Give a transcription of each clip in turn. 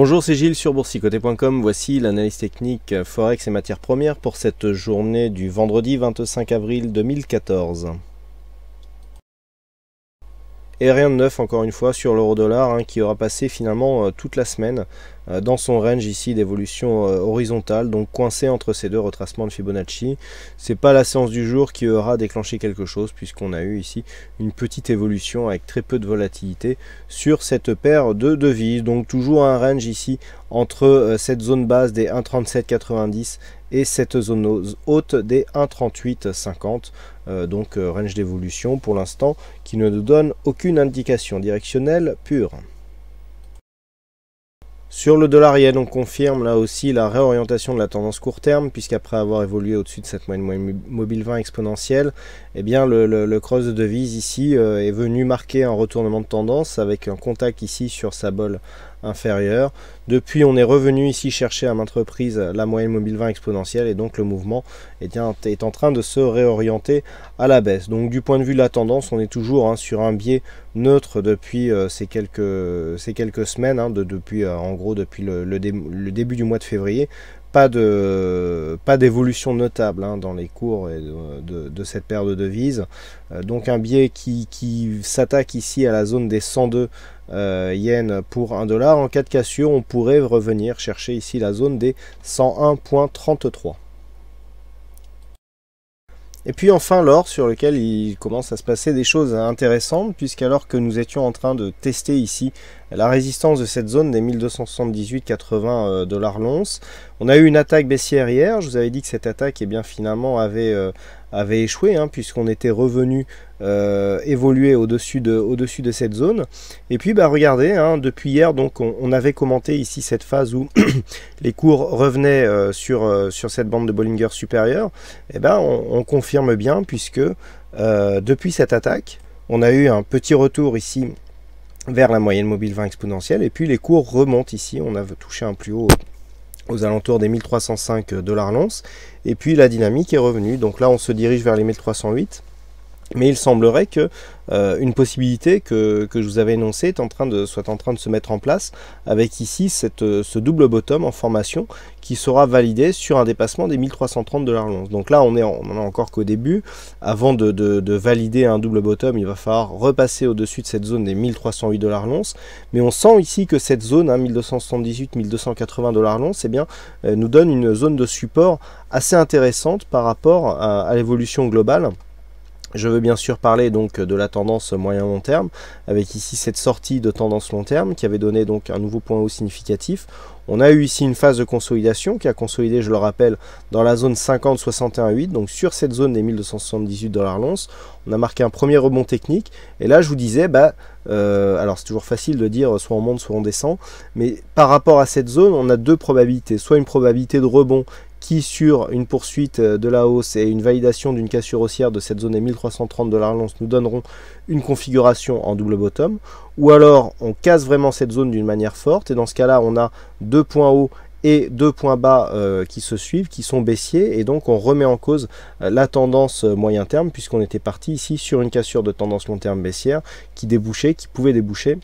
Bonjour, c'est Gilles sur boursicoté.com. Voici l'analyse technique euh, Forex et matières premières pour cette journée du vendredi 25 avril 2014. Et rien de neuf encore une fois sur l'euro dollar hein, qui aura passé finalement euh, toute la semaine euh, dans son range ici d'évolution euh, horizontale, donc coincé entre ces deux retracements de Fibonacci. C'est pas la séance du jour qui aura déclenché quelque chose puisqu'on a eu ici une petite évolution avec très peu de volatilité sur cette paire de devises. Donc toujours un range ici entre euh, cette zone basse des 1,3790 et cette zone haute des 1,3850. donc range d'évolution pour l'instant qui ne nous donne aucune indication directionnelle pure. Sur le dollar yen, on confirme là aussi la réorientation de la tendance court terme, puisqu'après avoir évolué au-dessus de cette moyenne mobile 20 exponentielle, eh bien le, cross de devise ici euh, est venu marquer un retournement de tendance avec un contact ici sur sa bolle inférieure. Depuis, on est revenu ici chercher à maintes reprises la moyenne mobile 20 exponentielle et donc le mouvement eh bien, est en train de se réorienter à la baisse. Donc du point de vue de la tendance, on est toujours hein, sur un biais neutre depuis euh, ces, quelques, semaines, hein, depuis, euh, en gros depuis le, début du mois de février. Pas d'évolution notable hein, dans les cours de, cette paire de devises. Euh, donc un biais qui, s'attaque ici à la zone des 102 yens pour 1 dollar. En cas de cassure, on pourrait revenir chercher ici la zone des 101.33. Et puis enfin l'or sur lequel il commence à se passer des choses intéressantes, puisqu'alors que nous étions en train de tester ici la résistance de cette zone des 1278-80 euh, dollars l'once. On a eu une attaque baissière hier. Je vous avais dit que cette attaque, eh bien, finalement, avait, euh, échoué, hein, puisqu'on était revenu euh, évoluer au-dessus de, cette zone. Et puis, bah, regardez, hein, depuis hier, donc, on, avait commenté ici cette phase où les cours revenaient sur, cette bande de Bollinger supérieure. Et eh ben, on, confirme bien, puisque depuis cette attaque, on a eu un petit retour ici vers la moyenne mobile 20 exponentielle. Et puis les cours remontent ici. On a touché un plus haut aux alentours des 1305 dollars l'once. Et puis la dynamique est revenue. Donc là, on se dirige vers les 1308. Mais il semblerait que euh, une possibilité que, que, je vous avais énoncée est en train de, soit en train de se mettre en place avec ici cette, euh, ce double bottom en formation qui sera validé sur un dépassement des 1330 dollars l'once. Donc là on est on en encore qu'au début. Avant de, de, valider un double bottom, il va falloir repasser au-dessus de cette zone des 1308 dollars l'once. Mais on sent ici que cette zone, 1278-1280 hein, dollars l'once, eh bien, euh, nous donne une zone de support assez intéressante par rapport à, à l'évolution globale. Je veux bien sûr parler donc de la tendance moyen-long terme, avec ici cette sortie de tendance long terme qui avait donné donc un nouveau point haut significatif. On a eu ici une phase de consolidation qui a consolidé, je le rappelle, dans la zone 50-61-8, donc sur cette zone des 1278 dollars l'once. On a marqué un premier rebond technique, et là je vous disais, bah, euh, alors c'est toujours facile de dire soit on monte, soit on descend, mais par rapport à cette zone, on a deux probabilités, soit une probabilité de rebond qui sur une poursuite euh, de la hausse et une validation d'une cassure haussière de cette zone et 1330 la relance nous donneront une configuration en double bottom ou alors on casse vraiment cette zone d'une manière forte et dans ce cas là on a deux points hauts et deux points bas euh, qui se suivent, qui sont baissiers, et donc on remet en cause euh, la tendance moyen terme, puisqu'on était parti ici sur une cassure de tendance long terme baissière qui débouchait, qui pouvait déboucher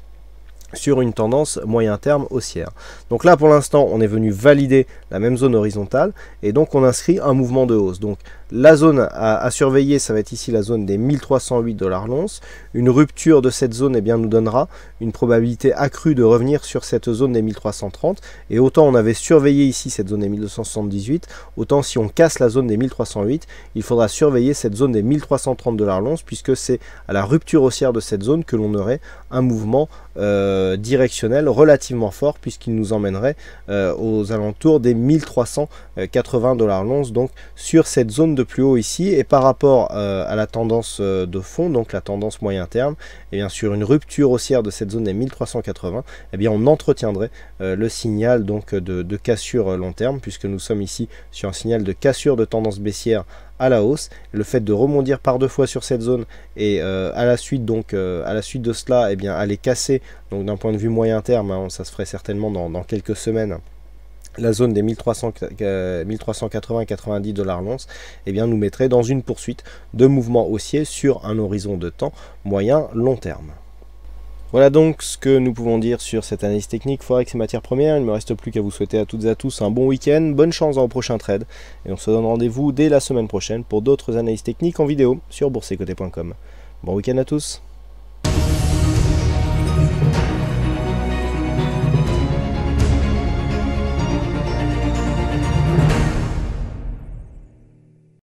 sur une tendance moyen terme haussière. Donc là pour l'instant on est venu valider la même zone horizontale et donc on inscrit un mouvement de hausse. Donc la zone à, surveiller ça va être ici la zone des 1308 dollars l'once. Une rupture de cette zone eh bien, nous donnera une probabilité accrue de revenir sur cette zone des 1330 et autant on avait surveillé ici cette zone des 1278 autant si on casse la zone des 1308 il faudra surveiller cette zone des 1330 dollars l'once puisque c'est à la rupture haussière de cette zone que l'on aurait un mouvement euh, euh, directionnel relativement fort puisqu'il nous emmènerait euh, aux alentours des 1380 dollars l'once donc sur cette zone de plus haut ici et par rapport euh, à la tendance de fond donc la tendance moyen terme et eh bien sur une rupture haussière de cette zone des 1380 et eh bien on entretiendrait le signal donc de, de cassure long terme puisque nous sommes ici sur un signal de cassure de tendance baissière à la hausse. Le fait de rebondir par deux fois sur cette zone et euh, à la suite donc euh, à la suite de cela, eh bien aller casser. Donc d'un point de vue moyen terme, hein, ça se ferait certainement dans, quelques semaines la zone des 1380-90 euh, dollars l'once, eh bien nous mettrait dans une poursuite de mouvements haussiers sur un horizon de temps moyen long terme. Voilà donc ce que nous pouvons dire sur cette analyse technique Forex et matières premières. Il ne me reste plus qu'à vous souhaiter à toutes et à tous un bon week-end, bonne chance dans vos prochain trade et on se donne rendez-vous dès la semaine prochaine pour d'autres analyses techniques en vidéo sur boursécoté.com. Bon week-end à tous